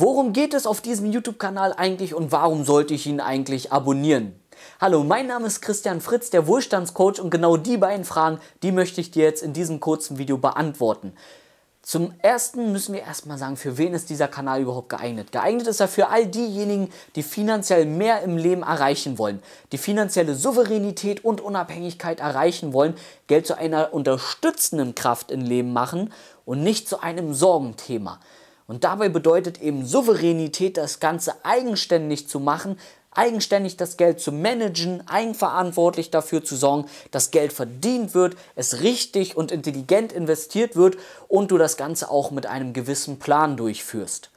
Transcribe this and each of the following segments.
Worum geht es auf diesem YouTube-Kanal eigentlich und warum sollte ich ihn eigentlich abonnieren? Hallo, mein Name ist Christian Fritz, der Wohlstandscoach und genau die beiden Fragen, die möchte ich dir jetzt in diesem kurzen Video beantworten. Zum ersten müssen wir erstmal sagen, für wen ist dieser Kanal überhaupt geeignet? Geeignet ist er für all diejenigen, die finanziell mehr im Leben erreichen wollen, die finanzielle Souveränität und Unabhängigkeit erreichen wollen, Geld zu einer unterstützenden Kraft im Leben machen und nicht zu einem Sorgenthema. Und dabei bedeutet eben Souveränität, das Ganze eigenständig zu machen, eigenständig das Geld zu managen, eigenverantwortlich dafür zu sorgen, dass Geld verdient wird, es richtig und intelligent investiert wird und du das Ganze auch mit einem gewissen Plan durchführst.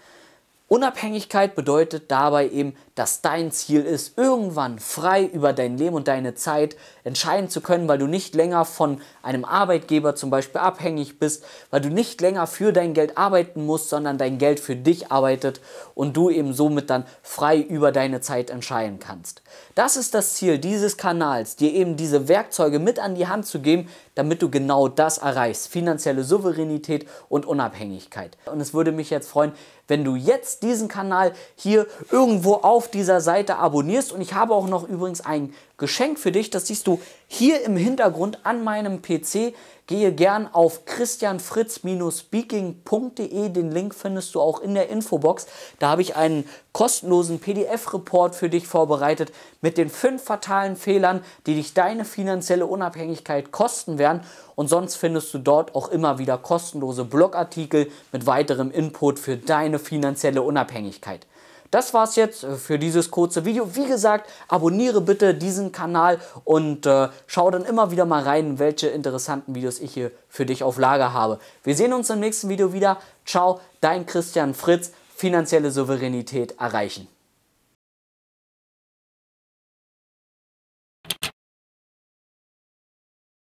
Unabhängigkeit bedeutet dabei eben, dass dein Ziel ist, irgendwann frei über dein Leben und deine Zeit entscheiden zu können, weil du nicht länger von einem Arbeitgeber zum Beispiel abhängig bist, weil du nicht länger für dein Geld arbeiten musst, sondern dein Geld für dich arbeitet und du eben somit dann frei über deine Zeit entscheiden kannst. Das ist das Ziel dieses Kanals, dir eben diese Werkzeuge mit an die Hand zu geben, damit du genau das erreichst, finanzielle Souveränität und Unabhängigkeit. Und es würde mich jetzt freuen, wenn du jetzt jetzt diesen Kanal hier irgendwo auf dieser Seite abonnierst. Und ich habe auch noch übrigens einen Geschenk für dich, das siehst du hier im Hintergrund an meinem PC. Gehe gern auf christianfritz-speaking.de, den Link findest du auch in der Infobox. Da habe ich einen kostenlosen PDF-Report für dich vorbereitet mit den fünf fatalen Fehlern, die dich deine finanzielle Unabhängigkeit kosten werden. Und sonst findest du dort auch immer wieder kostenlose Blogartikel mit weiterem Input für deine finanzielle Unabhängigkeit. Das war's jetzt äh, für dieses kurze Video. Wie gesagt, abonniere bitte diesen Kanal und äh, schau dann immer wieder mal rein, welche interessanten Videos ich hier für dich auf Lager habe. Wir sehen uns im nächsten Video wieder. Ciao, dein Christian Fritz. Finanzielle Souveränität erreichen.